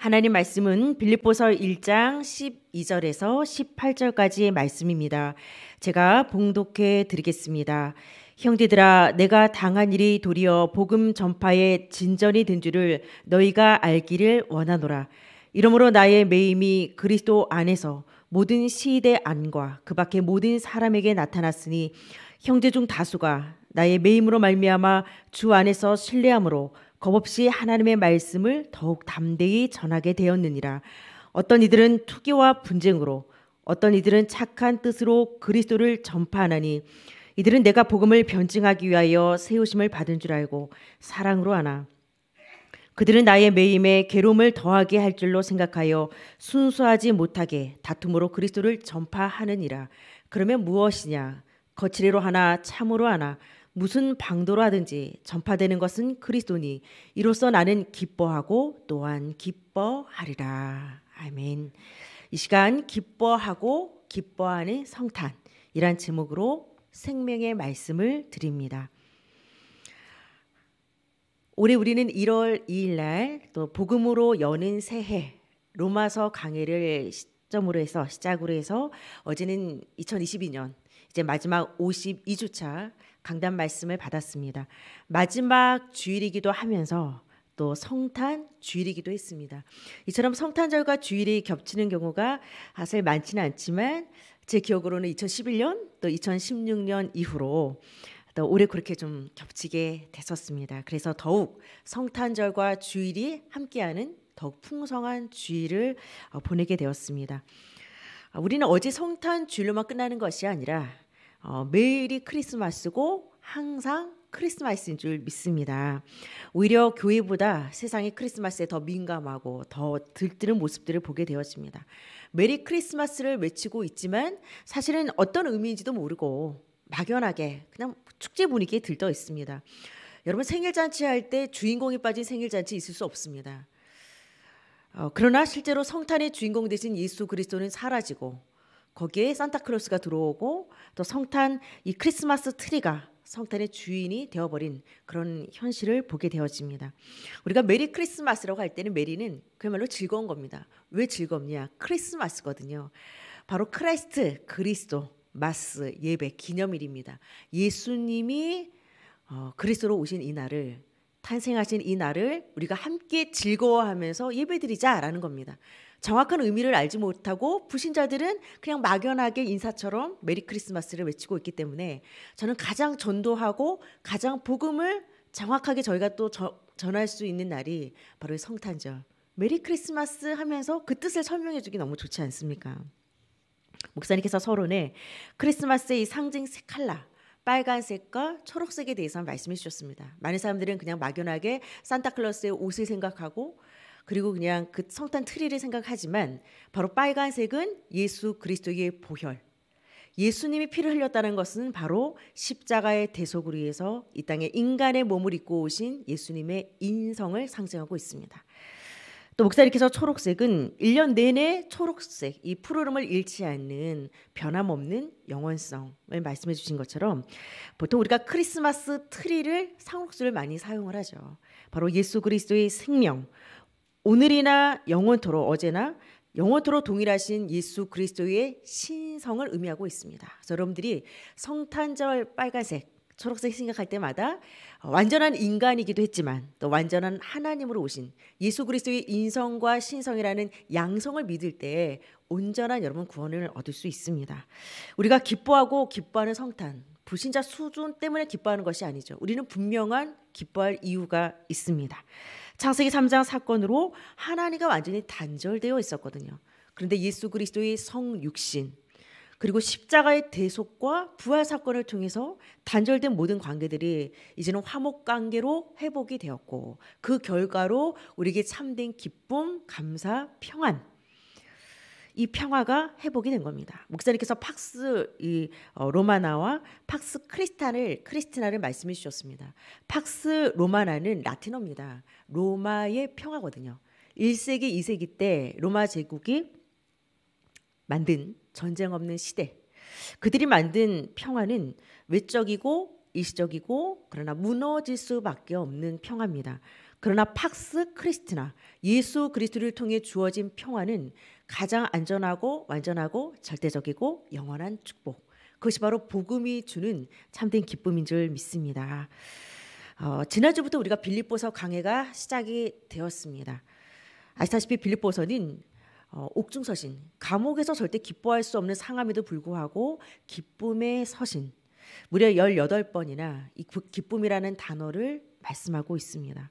하나님 말씀은 빌립보서 1장 12절에서 18절까지의 말씀입니다. 제가 봉독해 드리겠습니다. 형제들아 내가 당한 일이 도리어 복음 전파에 진전이 된 줄을 너희가 알기를 원하노라. 이러므로 나의 매임이 그리스도 안에서 모든 시대 안과 그 밖의 모든 사람에게 나타났으니 형제 중 다수가 나의 매임으로 말미암아 주 안에서 신뢰함으로 겁없이 하나님의 말씀을 더욱 담대히 전하게 되었느니라. 어떤 이들은 투기와 분쟁으로 어떤 이들은 착한 뜻으로 그리스도를 전파하나니 이들은 내가 복음을 변증하기 위하여 세우심을 받은 줄 알고 사랑으로 하나 그들은 나의 매임에 괴로움을 더하게 할 줄로 생각하여 순수하지 못하게 다툼으로 그리스도를 전파하느니라. 그러면 무엇이냐? 거칠이로 하나, 참으로 하나, 무슨 방도라든지 전파되는 것은 그리스도니 이로써 나는 기뻐하고 또한 기뻐하리라. 아멘. 이 시간 기뻐하고 기뻐하는 성탄이란 제목으로 생명의 말씀을 드립니다. 올해 우리는 1월 2일 날또 복음으로 여는 새해 로마서 강해를 시점으로 해서 시작으로 해서 어제는 2022년 이제 마지막 52주차 강단 말씀을 받았습니다. 마지막 주일이기도 하면서 또 성탄 주일이기도 했습니다. 이처럼 성탄절과 주일이 겹치는 경우가 사실 많지는 않지만 제 기억으로는 2011년 또 2016년 이후로 올해 그렇게 좀 겹치게 됐었습니다. 그래서 더욱 성탄절과 주일이 함께하는 더욱 풍성한 주일을 어, 보내게 되었습니다. 우리는 어제 성탄 주일로만 끝나는 것이 아니라 어, 매일이 크리스마스고 항상 크리스마스인 줄 믿습니다. 오히려 교회보다 세상이 크리스마스에 더 민감하고 더 들뜨는 모습들을 보게 되었습니다. 메리 크리스마스를 외치고 있지만 사실은 어떤 의미인지도 모르고 막연하게 그냥 축제 분위기에 들떠 있습니다. 여러분 생일잔치 할 때 주인공이 빠진 생일잔치 있을 수 없습니다. 어, 그러나 실제로 성탄의 주인공 대신 예수 그리스도는 사라지고 거기에 산타클로스가 들어오고 또 성탄 이 크리스마스 트리가 성탄의 주인이 되어버린 그런 현실을 보게 되어집니다. 우리가 메리 크리스마스라고 할 때는 메리는 그야말로 즐거운 겁니다. 왜 즐겁냐? 크리스마스거든요. 바로 크라이스트 그리스도 마스 예배 기념일입니다. 예수님이 어, 그리스도로 오신 이 날을 탄생하신 이 날을 우리가 함께 즐거워하면서 예배드리자라는 겁니다. 정확한 의미를 알지 못하고 부신자들은 그냥 막연하게 인사처럼 메리 크리스마스를 외치고 있기 때문에 저는 가장 전도하고 가장 복음을 정확하게 저희가 또 저, 전할 수 있는 날이 바로 성탄절. 메리 크리스마스 하면서 그 뜻을 설명해 주기 너무 좋지 않습니까? 목사님께서 서론에 크리스마스의 상징 색칼라 빨간색과 초록색에 대해서 말씀해 주셨습니다. 많은 사람들은 그냥 막연하게 산타클로스의 옷을 생각하고 그리고 그냥 그 성탄 트리를 생각하지만 바로 빨간색은 예수 그리스도의 보혈. 예수님이 피를 흘렸다는 것은 바로 십자가의 대속을 위해서 이 땅에 인간의 몸을 입고 오신 예수님의 인성을 상징하고 있습니다. 또 목사님께서 초록색은 1년 내내 초록색, 이 푸르름을 잃지 않는 변함없는 영원성을 말씀해 주신 것처럼 보통 우리가 크리스마스 트리를 상록수를 많이 사용을 하죠. 바로 예수 그리스도의 생명, 오늘이나 영원토록 어제나 영원토록 동일하신 예수 그리스도의 신성을 의미하고 있습니다. 그래서 여러분들이 성탄절 빨간색 초록색 생각할 때마다 완전한 인간이기도 했지만 또 완전한 하나님으로 오신 예수 그리스도의 인성과 신성이라는 양성을 믿을 때 온전한 여러분 구원을 얻을 수 있습니다. 우리가 기뻐하고 기뻐하는 성탄 불신자 수준 때문에 기뻐하는 것이 아니죠. 우리는 분명한 기뻐할 이유가 있습니다. 창세기 3장 사건으로 하나님과 완전히 단절되어 있었거든요. 그런데 예수 그리스도의 성육신 그리고 십자가의 대속과 부활 사건을 통해서 단절된 모든 관계들이 이제는 화목 관계로 회복이 되었고 그 결과로 우리에게 참된 기쁨, 감사, 평안 이 평화가 회복이 된 겁니다. 목사님께서 팍스 이 어, 로마나와 팍스 크리스탄을 크리스티나를 말씀해 주셨습니다. 팍스 로마나는 라틴어입니다. 로마의 평화거든요. 1세기, 2세기 때 로마 제국이 만든 전쟁 없는 시대. 그들이 만든 평화는 외적이고 일시적이고 그러나 무너질 수밖에 없는 평화입니다. 그러나 팍스 크리스티나 예수 그리스도를 통해 주어진 평화는 가장 안전하고 완전하고 절대적이고 영원한 축복. 그것이 바로 복음이 주는 참된 기쁨인 줄 믿습니다. 어, 지난주부터 우리가 빌립보서 강해가 시작이 되었습니다. 아시다시피 빌립보서는 어, 옥중서신, 감옥에서 절대 기뻐할 수 없는 상함에도 불구하고 기쁨의 서신, 무려 18번이나 이 기쁨이라는 단어를 말씀하고 있습니다.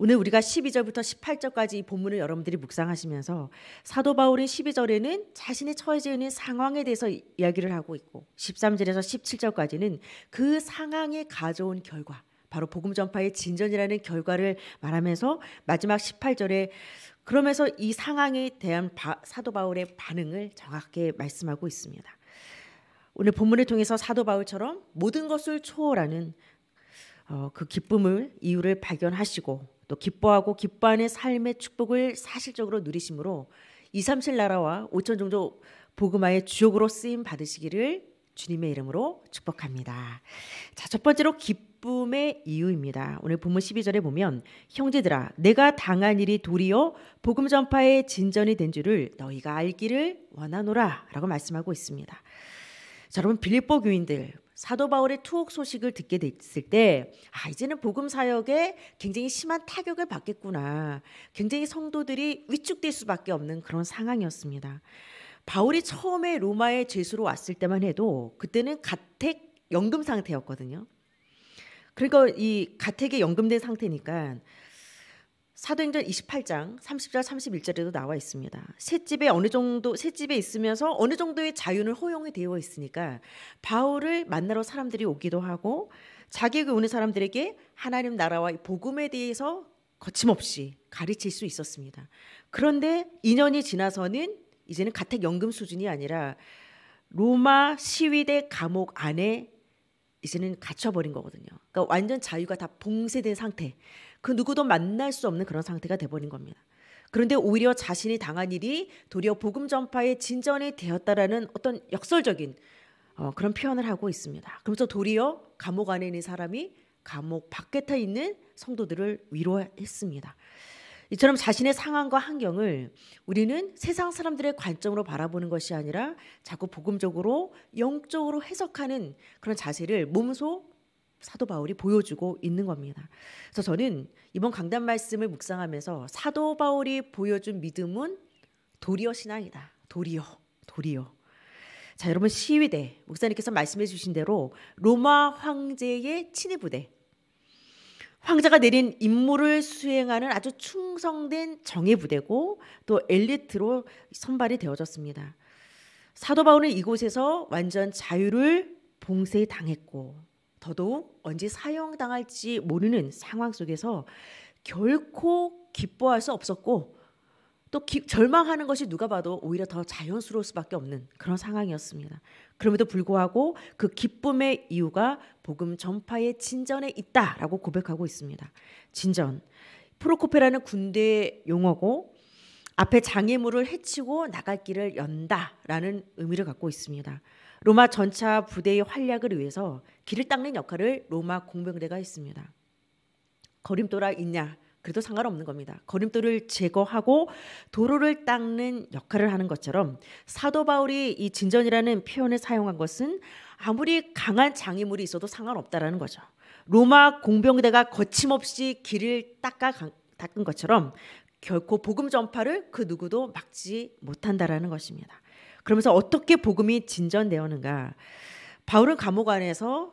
오늘 우리가 12절부터 18절까지 이 본문을 여러분들이 묵상하시면서 사도 바울이 12절에는 자신이 처해져 있는 상황에 대해서 이야기를 하고 있고 13절에서 17절까지는 그상황에 가져온 결과 바로 복음 전파의 진전이라는 결과를 말하면서 마지막 18절에 그러면서 이 상황에 대한 바, 사도 바울의 반응을 정확하게 말씀하고 있습니다. 오늘 본문을 통해서 사도 바울처럼 모든 것을 초월하는 어, 그 기쁨을 이유를 발견하시고 또 기뻐하고 기뻐하는 삶의 축복을 사실적으로 누리심으로 2, 3 7 나라와 5천 종족 복음화의 주역으로 쓰임 받으시기를 주님의 이름으로 축복합니다. 자, 첫 번째로 기쁨의 이유입니다. 오늘 본문 12절에 보면 형제들아 내가 당한 일이 도리어 복음 전파의 진전이 된 줄을 너희가 알기를 원하노라라고 말씀하고 있습니다. 자, 여러분 빌립보 교인들 사도 바울의 투옥 소식을 듣게 됐을 때, 아, 이제는 복음 사역에 굉장히 심한 타격을 받겠구나. 굉장히 성도들이 위축될 수밖에 없는 그런 상황이었습니다. 바울이 처음에 로마에 죄수로 왔을 때만 해도 그때는 가택 연금 상태였거든요. 그러니까 이 가택에 연금된 상태니까 사도행전 28장 30절 31절에도 나와 있습니다. 셋집에 어느 정도 셋집에 있으면서 어느 정도의 자유는 허용이 되어 있으니까 바울을 만나러 사람들이 오기도 하고 자기에게 오는 사람들에게 하나님 나라와 복음에 대해서 거침없이 가르칠 수 있었습니다. 그런데 2년이 지나서는 이제는 가택 연금 수준이 아니라 로마 시위대 감옥 안에 이제는 갇혀버린 거거든요. 그러니까 완전 자유가 다 봉쇄된 상태. 그 누구도 만날 수 없는 그런 상태가 돼버린 겁니다. 그런데 오히려 자신이 당한 일이 도리어 복음 전파의 진전이 되었다라는 어떤 역설적인 어, 그런 표현을 하고 있습니다. 그러면서 도리어 감옥 안에 있는 사람이 감옥 바깥에 있는 성도들을 위로했습니다. 이처럼 자신의 상황과 환경을 우리는 세상 사람들의 관점으로 바라보는 것이 아니라 자꾸 복음적으로 영적으로 해석하는 그런 자세를 몸소 사도 바울이 보여주고 있는 겁니다. 그래서 저는 이번 강단 말씀을 묵상하면서 사도 바울이 보여준 믿음은 도리어 신앙이다. 도리어, 도리어. 자, 여러분 시위대 목사님께서 말씀해 주신 대로 로마 황제의 친위 부대 황자가 내린 임무를 수행하는 아주 충성된 정예 부대고 또 엘리트로 선발이 되어졌습니다. 사도 바울은 이곳에서 완전 자유를 봉쇄당했고 더더욱 언제 사형당할지 모르는 상황 속에서 결코 기뻐할 수 없었고 또 기, 절망하는 것이 누가 봐도 오히려 더 자연스러울 수밖에 없는 그런 상황이었습니다. 그럼에도 불구하고 그 기쁨의 이유가 복음 전파의 진전에 있다라고 고백하고 있습니다. 진전 프로코페라는 군대 용어고 앞에 장애물을 해치고 나갈 길을 연다라는 의미를 갖고 있습니다. 로마 전차 부대의 활약을 위해서 길을 닦는 역할을 로마 공병대가 했습니다. 거림돌아 있냐? 그래도 상관없는 겁니다. 거림돌을 제거하고 도로를 닦는 역할을 하는 것처럼 사도 바울이 이 진전이라는 표현을 사용한 것은 아무리 강한 장애물이 있어도 상관없다라는 거죠. 로마 공병대가 거침없이 길을 닦아 닦은 것처럼 결코 복음 전파를 그 누구도 막지 못한다라는 것입니다. 그러면서 어떻게 복음이 진전되었는가. 바울은 감옥 안에서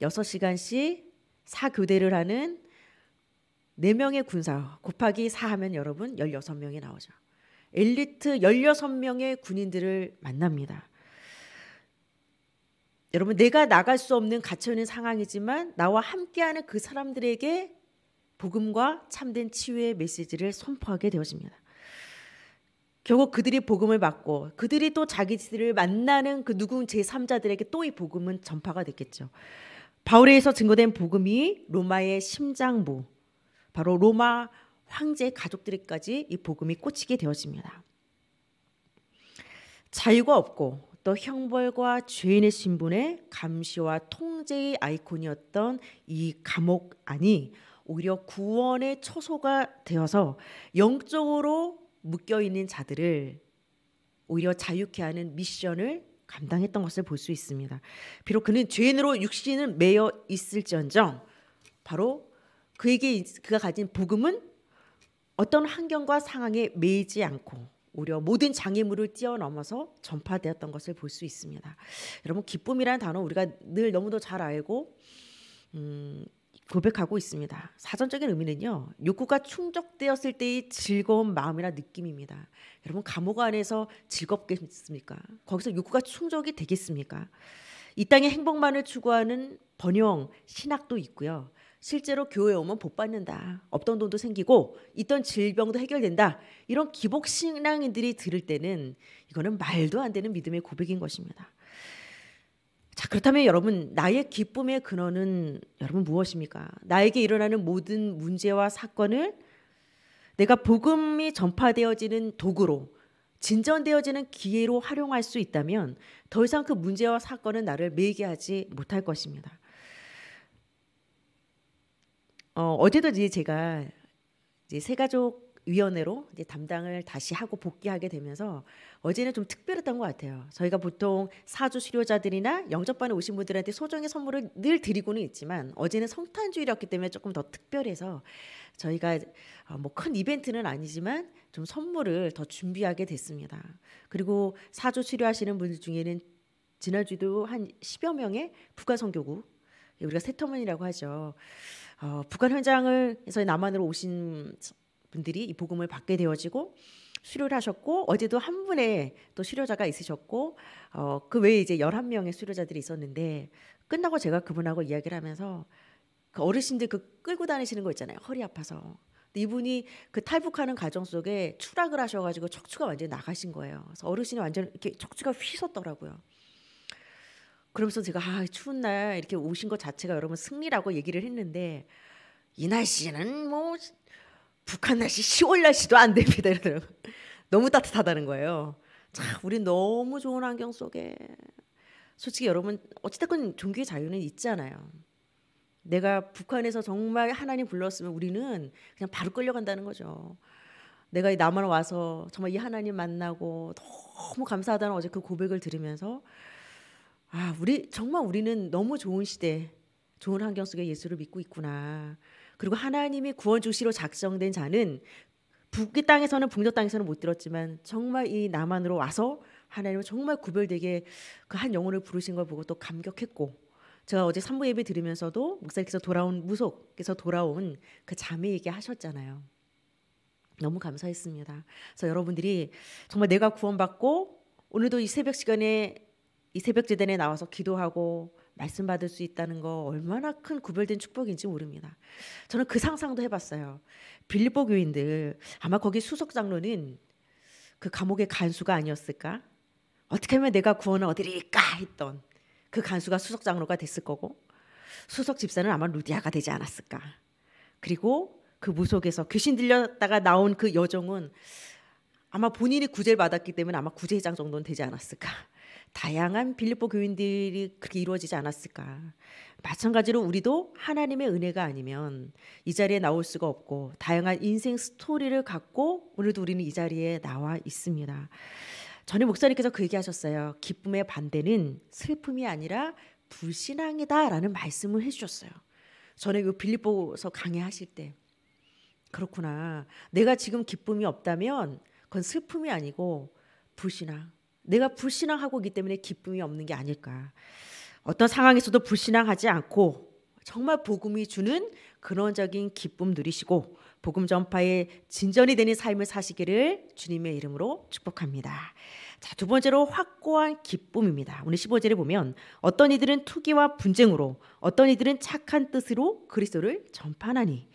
6시간씩 사교대를 하는 4명의 군사 곱하기 4 하면 여러분 16명이 나오죠. 엘리트 16명의 군인들을 만납니다. 여러분 내가 나갈 수 없는 갇혀있는 상황이지만 나와 함께하는 그 사람들에게 복음과 참된 치유의 메시지를 선포하게 되어집니다. 결국 그들이 복음을 받고 그들이 또 자기들을 만나는 그누군 제3자들에게 또 이 복음은 전파가 됐겠죠. 바울에서 증거된 복음이 로마의 심장부 바로 로마 황제 가족들에까지 이 복음이 꽂히게 되어집니다. 자유가 없고 또 형벌과 죄인의 신분의 감시와 통제의 아이콘이었던 이 감옥 안이 오히려 구원의 초소가 되어서 영적으로 묶여 있는 자들을 오히려 자유케 하는 미션을 감당했던 것을 볼 수 있습니다. 비록 그는 죄인으로 육신은 매여 있을지언정 바로 그에게 그가 가진 복음은 어떤 환경과 상황에 매이지 않고 오히려 모든 장애물을 뛰어넘어서 전파되었던 것을 볼 수 있습니다. 여러분 기쁨이라는 단어 우리가 늘 너무도 잘 알고 음, 고백하고 있습니다. 사전적인 의미는요. 욕구가 충족되었을 때의 즐거운 마음이나 느낌입니다. 여러분 감옥 안에서 즐겁겠습니까? 거기서 욕구가 충족이 되겠습니까? 이 땅의 행복만을 추구하는 번영 신학도 있고요. 실제로 교회 오면 복 받는다. 없던 돈도 생기고 있던 질병도 해결된다. 이런 기복 신앙인들이 들을 때는 이거는 말도 안 되는 믿음의 고백인 것입니다. 자, 그렇다면 여러분, 나의 기쁨의 근원은 여러분 무엇입니까? 나에게 일어나는 모든 문제와 사건을 내가 복음이 전파되어지는 도구로 진전되어지는 기회로 활용할 수 있다면 더 이상 그 문제와 사건은 나를 매게 하지 못할 것입니다. 어, 어제도 이제 제가 이제 세 가족 위원회로 이제 담당을 다시 하고 복귀하게 되면서 어제는 좀 특별했던 것 같아요. 저희가 보통 사주 수료자들이나 영접반에 오신 분들한테 소정의 선물을 늘 드리고는 있지만 어제는 성탄주일이었기 때문에 조금 더 특별해서 저희가 어, 뭐큰 이벤트는 아니지만 좀 선물을 더 준비하게 됐습니다. 그리고 사주 수료하시는 분들 중에는 지난주도 한 10여 명의 부가 선교구 우리가 세터문이라고 하죠. 어, 북한 현장을 에서 남한으로 오신 분들이 이 복음을 받게 되어지고 수료를 하셨고 어제도 한 분의 또 수료자가 있으셨고 어, 그 외에 이제 열한 명의 수료자들이 있었는데 끝나고 제가 그분하고 이야기를 하면서 그 어르신들 그 끌고 다니시는 거 있잖아요. 허리 아파서. 이분이 그 탈북하는 과정 속에 추락을 하셔가지고 척추가 완전히 나가신 거예요. 그래서 어르신이 완전 이렇게 척추가 휘섰더라고요. 그러면서 제가 아, 추운 날 이렇게 오신 것 자체가 여러분 승리라고 얘기를 했는데 이날 씨는 뭐 북한 날씨 10월 날씨도 안 됩니다 너무 따뜻하다는 거예요. 참 우리 너무 좋은 환경 속에 솔직히 여러분 어찌됐건 종교의 자유는 있잖아요. 내가 북한에서 정말 하나님 불렀으면 우리는 그냥 바로 끌려간다는 거죠. 내가 이 남한 와서 정말 이 하나님 만나고 너무 감사하다는 어제 그 고백을 들으면서 아 우리 정말 우리는 너무 좋은 시대 좋은 환경 속에 예수를 믿고 있구나 그리고 하나님이 구원 주시로 작정된 자는 북기 땅에서는 북녘 땅에서는 못 들었지만 정말 이 남한으로 와서 하나님은 정말 구별되게 그 한 영혼을 부르신 걸 보고 또 감격했고 제가 어제 산부 예배 들으면서도 목사님께서 돌아온 무속께서 돌아온 그 자매 에게하셨잖아요 너무 감사했습니다. 그래서 여러분들이 정말 내가 구원받고 오늘도 이 새벽 시간에 이 새벽 제단에 나와서 기도하고 말씀 받을 수 있다는 거 얼마나 큰 구별된 축복인지 모릅니다. 저는 그 상상도 해봤어요. 빌립보 교인들 아마 거기 수석 장로는 그 감옥의 간수가 아니었을까? 어떻게 하면 내가 구원을 얻으릴까 했던 그 간수가 수석 장로가 됐을 거고 수석 집사는 아마 루디아가 되지 않았을까? 그리고 그 무속에서 귀신 들렸다가 나온 그 여정은 아마 본인이 구제를 받았기 때문에 아마 구제장 정도는 되지 않았을까? 다양한 빌립보 교인들이 그렇게 이루어지지 않았을까. 마찬가지로 우리도 하나님의 은혜가 아니면 이 자리에 나올 수가 없고 다양한 인생 스토리를 갖고 오늘도 우리는 이 자리에 나와 있습니다. 전에 목사님께서 그 얘기하셨어요. 기쁨의 반대는 슬픔이 아니라 불신앙이다라는 말씀을 해주셨어요. 전에 그 빌립보서 강의하실 때 그렇구나. 내가 지금 기쁨이 없다면 그건 슬픔이 아니고 불신앙. 내가 불신앙하고 있기 때문에 기쁨이 없는 게 아닐까. 어떤 상황에서도 불신앙하지 않고 정말 복음이 주는 근원적인 기쁨 누리시고 복음 전파의 진전이 되는 삶을 사시기를 주님의 이름으로 축복합니다. 자, 두 번째로 확고한 기쁨입니다. 오늘 15절에 보면 어떤 이들은 투기와 분쟁으로 어떤 이들은 착한 뜻으로 그리스도를 전파하니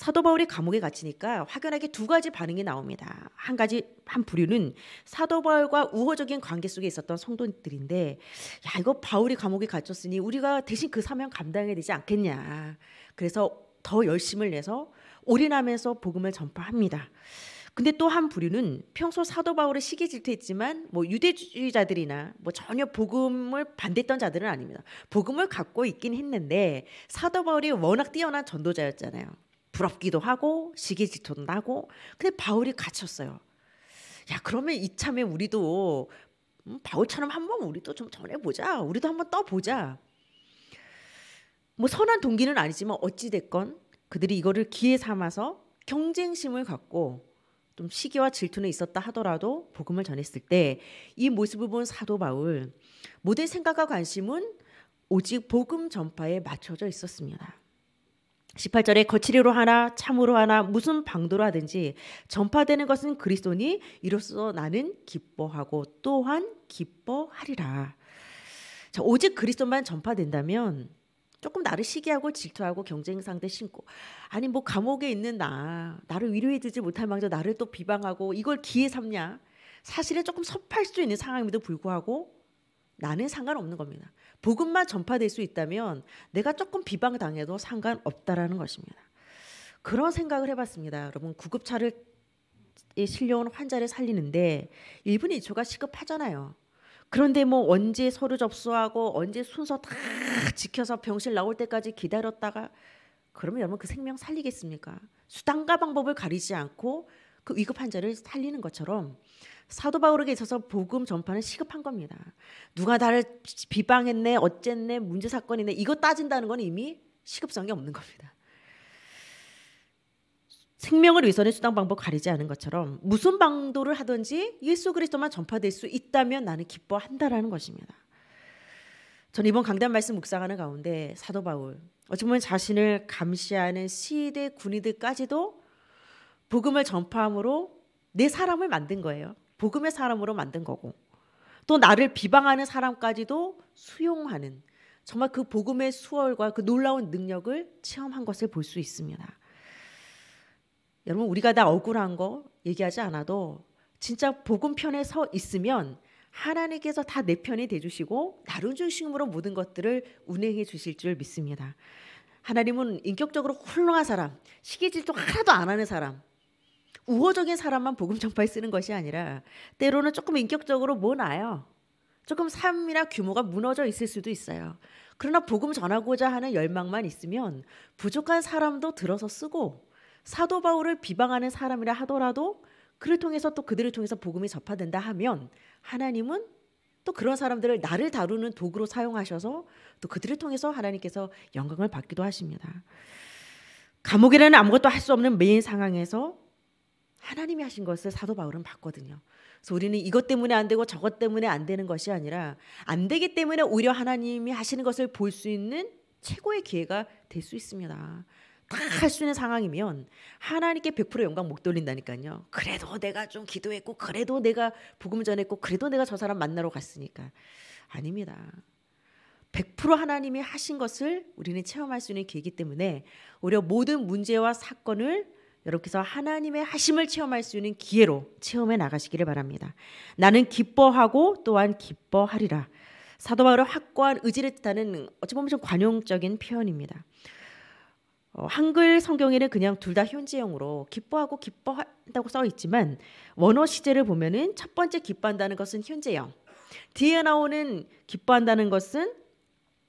사도 바울이 감옥에 갇히니까 확연하게 두 가지 반응이 나옵니다. 한 가지 한 부류는 사도 바울과 우호적인 관계 속에 있었던 성도들인데 야 이거 바울이 감옥에 갇혔으니 우리가 대신 그 사명 감당해야 되지 않겠냐. 그래서 더 열심을 내서 올인하면서 복음을 전파합니다. 근데 또 한 부류는 평소 사도 바울을 시기 질투했지만 뭐 유대주의자들이나 뭐 전혀 복음을 반대했던 자들은 아닙니다. 복음을 갖고 있긴 했는데 사도 바울이 워낙 뛰어난 전도자였잖아요. 부럽기도 하고 시기질투도 나고 근데 바울이 갇혔어요. 야 그러면 이참에 우리도 음, 바울처럼 한번 우리도 좀 전해보자. 우리도 한번 떠보자. 뭐 선한 동기는 아니지만 어찌 됐건 그들이 이거를 기회 삼아서 경쟁심을 갖고 좀 시기와 질투는 있었다 하더라도 복음을 전했을 때 이 모습을 본 사도 바울 모든 생각과 관심은 오직 복음 전파에 맞춰져 있었습니다. 18절에 거칠이로 하나 참으로 하나 무슨 방도로 하든지 전파되는 것은 그리스도니 이로써 나는 기뻐하고 또한 기뻐하리라. 자, 오직 그리스도만 전파된다면 조금 나를 시기하고 질투하고 경쟁 상대 신고 아니 뭐 감옥에 있는 나 나를 위로해 주지 못할 망정 나를 또 비방하고 이걸 기회 삼냐 사실에 조금 섭할 수 있는 상황임에도 불구하고 나는 상관없는 겁니다. 복음만 전파될 수 있다면 내가 조금 비방당해도 상관없다라는 것입니다. 그런 생각을 해봤습니다. 여러분 구급차를 실려온 환자를 살리는데 1분 2초가 시급하잖아요. 그런데 뭐 언제 서류 접수하고 언제 순서 다 지켜서 병실 나올 때까지 기다렸다가 그러면 여러분 그 생명 살리겠습니까? 수단과 방법을 가리지 않고 그 위급 환자를 살리는 것처럼 사도 바울에게 있어서 복음 전파는 시급한 겁니다. 누가 나를 비방했네, 어쨌네, 문제 사건이네 이거 따진다는 건 이미 시급성이 없는 겁니다. 생명을 위선의 수당 방법 가리지 않은 것처럼 무슨 방도를 하든지 예수 그리스도만 전파될 수 있다면 나는 기뻐한다라는 것입니다. 전 이번 강단 말씀 묵상하는 가운데 사도 바울 어찌 보면 자신을 감시하는 시대 군인들까지도 복음을 전파함으로 내 사람을 만든 거예요. 복음의 사람으로 만든 거고 또 나를 비방하는 사람까지도 수용하는 정말 그 복음의 수월과 그 놀라운 능력을 체험한 것을 볼 수 있습니다. 여러분 우리가 다 억울한 거 얘기하지 않아도 진짜 복음 편에 서 있으면 하나님께서 다 내 편이 돼 주시고 나를 중심으로 모든 것들을 운행해 주실 줄 믿습니다. 하나님은 인격적으로 훌륭한 사람, 시기질도 하나도 안 하는 사람, 우호적인 사람만 복음 전파에 쓰는 것이 아니라 때로는 조금 인격적으로 뭐 나요. 조금 삶이나 규모가 무너져 있을 수도 있어요. 그러나 복음 전하고자 하는 열망만 있으면 부족한 사람도 들어서 쓰고 사도 바울을 비방하는 사람이라 하더라도 그를 통해서 또 그들을 통해서 복음이 접하된다 하면 하나님은 또 그런 사람들을 나를 다루는 도구로 사용하셔서 또 그들을 통해서 하나님께서 영광을 받기도 하십니다. 감옥에는 아무것도 할 수 없는 메인 상황에서 하나님이 하신 것을 사도 바울은 봤거든요. 그래서 우리는 이것 때문에 안 되고 저것 때문에 안 되는 것이 아니라 안 되기 때문에 오히려 하나님이 하시는 것을 볼 수 있는 최고의 기회가 될 수 있습니다. 다할수 있는 상황이면 하나님께 100% 영광 못 돌린다니까요. 그래도 내가 좀 기도했고 그래도 내가 복음 전했고 그래도 내가 저 사람 만나러 갔으니까 아닙니다. 100% 하나님이 하신 것을 우리는 체험할 수 있는 기회이기 때문에 오히려 모든 문제와 사건을 이렇게께서 하나님의 하심을 체험할 수 있는 기회로 체험해 나가시기를 바랍니다. 나는 기뻐하고 또한 기뻐하리라. 사도 바울의 확고한 의지를 뜻하는 어찌 보면 좀 관용적인 표현입니다. 어, 한글 성경에는 그냥 둘 다 현지형으로 기뻐하고 기뻐한다고 써 있지만 원어 시제를 보면은 첫 번째 기뻐한다는 것은 현재형, 뒤에 나오는 기뻐한다는 것은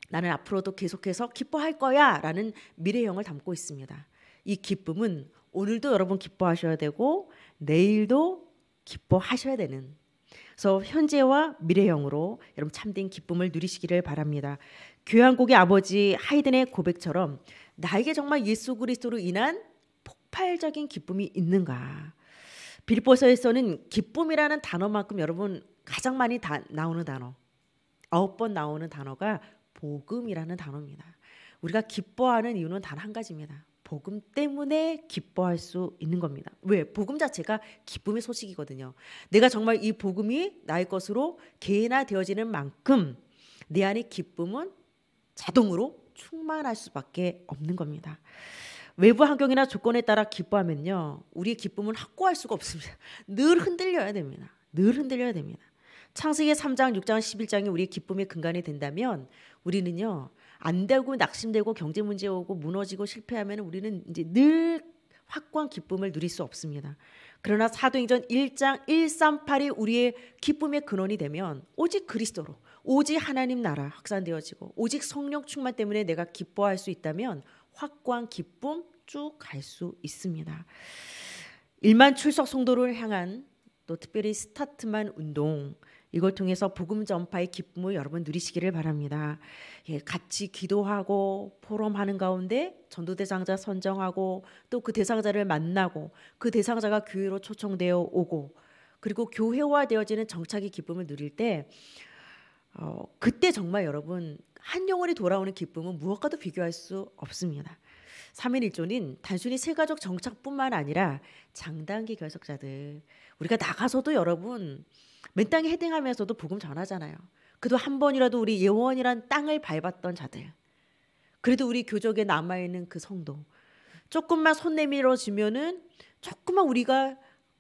나는 앞으로도 계속해서 기뻐할 거야라는 미래형을 담고 있습니다. 이 기쁨은 오늘도 여러분 기뻐하셔야 되고 내일도 기뻐하셔야 되는 그래서 현재와 미래형으로 여러분 참된 기쁨을 누리시기를 바랍니다. 교향곡의 아버지 하이든의 고백처럼 나에게 정말 예수 그리스도로 인한 폭발적인 기쁨이 있는가? 빌보서에서는 기쁨이라는 단어만큼 여러분 가장 많이 다, 나오는 단어 아홉 번 나오는 단어가 복음이라는 단어입니다. 우리가 기뻐하는 이유는 단 한 가지입니다. 복음 때문에 기뻐할 수 있는 겁니다. 왜? 복음 자체가 기쁨의 소식이거든요. 내가 정말 이 복음이 나의 것으로 개인화 되어지는 만큼 내 안의 기쁨은 자동으로 충만할 수밖에 없는 겁니다. 외부 환경이나 조건에 따라 기뻐하면요. 우리의 기쁨은 확고할 수가 없습니다. 늘 흔들려야 됩니다. 늘 흔들려야 됩니다. 창세기 3장, 6장, 11장이 우리의 기쁨의 근간이 된다면 우리는요. 안 되고 낙심되고 경제 문제 오고 무너지고 실패하면 우리는 이제 늘 확고한 기쁨을 누릴 수 없습니다. 그러나 사도행전 1장 138이 우리의 기쁨의 근원이 되면 오직 그리스도로 오직 하나님 나라 확산되어지고 오직 성령 충만 때문에 내가 기뻐할 수 있다면 확고한 기쁨 쭉 갈 수 있습니다. 1만 출석 성도를 향한 또 특별히 스타트만 운동 이걸 통해서 복음 전파의 기쁨을 여러분 누리시기를 바랍니다. 예, 같이 기도하고 포럼하는 가운데 전도 대상자 선정하고 또 그 대상자를 만나고 그 대상자가 교회로 초청되어 오고 그리고 교회화 되어지는 정착의 기쁨을 누릴 때 어, 그때 정말 여러분 한 영혼이 돌아오는 기쁨은 무엇과도 비교할 수 없습니다. 3일1조는 단순히 세가족 정착뿐만 아니라 장단기 결속자들 우리가 나가서도 여러분 맨 땅에 헤딩하면서도 복음 전하잖아요. 그도 한 번이라도 우리 예원이란 땅을 밟았던 자들 그래도 우리 교적에 남아있는 그 성도 조금만 손 내밀어지면은 조금만 우리가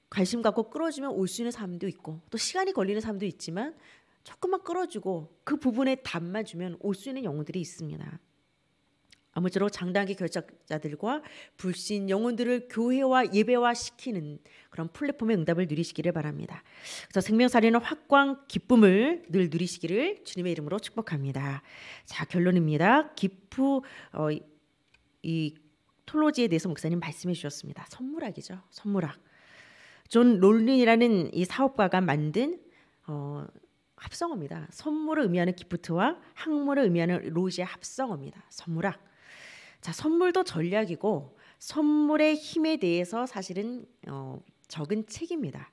관심 갖고 끌어주면 올 수 있는 사람도 있고 또 시간이 걸리는 사람도 있지만 조금만 끌어주고 그 부분에 답만 주면 올 수 있는 영혼들이 있습니다. 아무쪼록 장단기 결정자들과 불신 영혼들을 교회와 예배화시키는 그런 플랫폼의 응답을 누리시기를 바랍니다. 그래서 생명사리는 확광 기쁨을 늘 누리시기를 주님의 이름으로 축복합니다. 자 결론입니다. 기프 어, 이 톨로지에 대해서 목사님 말씀해 주셨습니다. 선물학이죠. 선물학. 존 롤린이라는 이 사업가가 만든 어, 합성어입니다. 선물을 의미하는 기프트와 학문을 의미하는 로지의 합성어입니다. 선물학. 자, 선물도 전략이고 선물의 힘에 대해서 사실은 어, 적은 책입니다.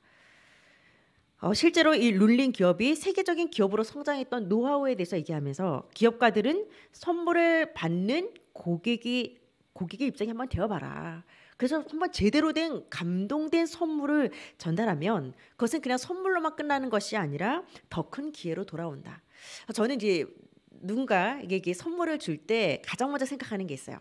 어, 실제로 이룰링 기업이 세계적인 기업으로 성장했던 노하우에 대해서 얘기하면서 기업가들은 선물을 받는 고객이 고객의 입장에 한번 되어봐라. 그래서 한번 제대로 된 감동된 선물을 전달하면 그것은 그냥 선물로만 끝나는 것이 아니라 더 큰 기회로 돌아온다. 저는 이제 누군가 에게 선물을 줄 때 가장 먼저 생각하는 게 있어요.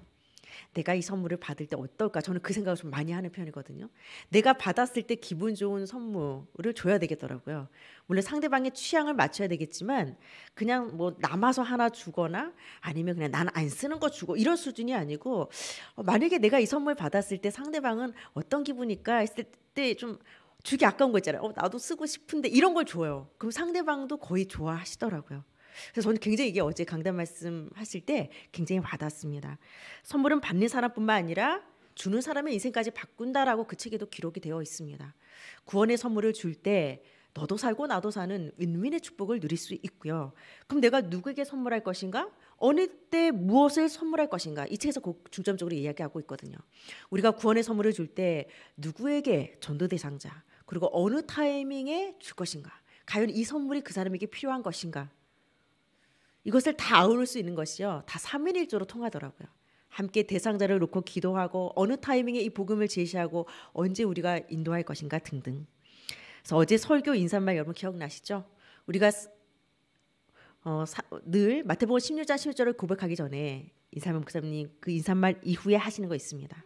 내가 이 선물을 받을 때 어떨까? 저는 그 생각을 좀 많이 하는 편이거든요. 내가 받았을 때 기분 좋은 선물을 줘야 되겠더라고요. 물론 상대방의 취향을 맞춰야 되겠지만 그냥 뭐 남아서 하나 주거나 아니면 그냥 난 안 쓰는 거 주고 이런 수준이 아니고 어, 만약에 내가 이 선물 받았을 때 상대방은 어떤 기분일까 했을 때좀 주기 아까운 거 있잖아요. 어, 나도 쓰고 싶은데 이런 걸 줘요. 그럼 상대방도 거의 좋아하시더라고요. 그래서 저는 굉장히 이게 어제 강단 말씀 하실 때 굉장히 와닿았습니다. 선물은 받는 사람뿐만 아니라 주는 사람의 인생까지 바꾼다라고 그 책에도 기록이 되어 있습니다. 구원의 선물을 줄 때 너도 살고 나도 사는 윈윈의 축복을 누릴 수 있고요. 그럼 내가 누구에게 선물할 것인가? 어느 때 무엇을 선물할 것인가? 이 책에서 중점적으로 이야기하고 있거든요. 우리가 구원의 선물을 줄 때 누구에게 전도 대상자 그리고 어느 타이밍에 줄 것인가? 과연 이 선물이 그 사람에게 필요한 것인가? 이것을 다 아우를 수 있는 것이요. 다3일일조로 통하더라고요. 함께 대상자를 놓고 기도하고 어느 타이밍에 이 복음을 제시하고 언제 우리가 인도할 것인가 등등. 그래서 어제 설교 인사말 여러분 기억나시죠? 우리가 어, 사, 늘 마태복음 16장 16절을 고백하기 전에 인사말 목사님 그 인사말 이후에 하시는 거 있습니다.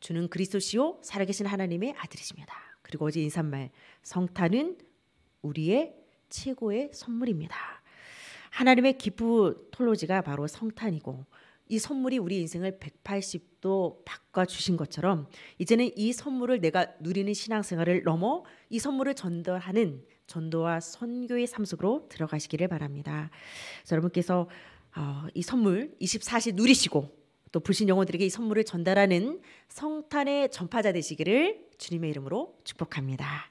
주는 그리스도시요 살아계신 하나님의 아들이십니다. 그리고 어제 인사말 성탄은 우리의 최고의 선물입니다. 하나님의 기프 톨로지가 바로 성탄이고 이 선물이 우리 인생을 180도 바꿔 주신 것처럼 이제는 이 선물을 내가 누리는 신앙생활을 넘어 이 선물을 전달하는 전도와 선교의 삶 속으로 들어가시기를 바랍니다. 여러분께서 어, 이 선물 24시 누리시고 또 불신 영혼들에게 이 선물을 전달하는 성탄의 전파자 되시기를 주님의 이름으로 축복합니다.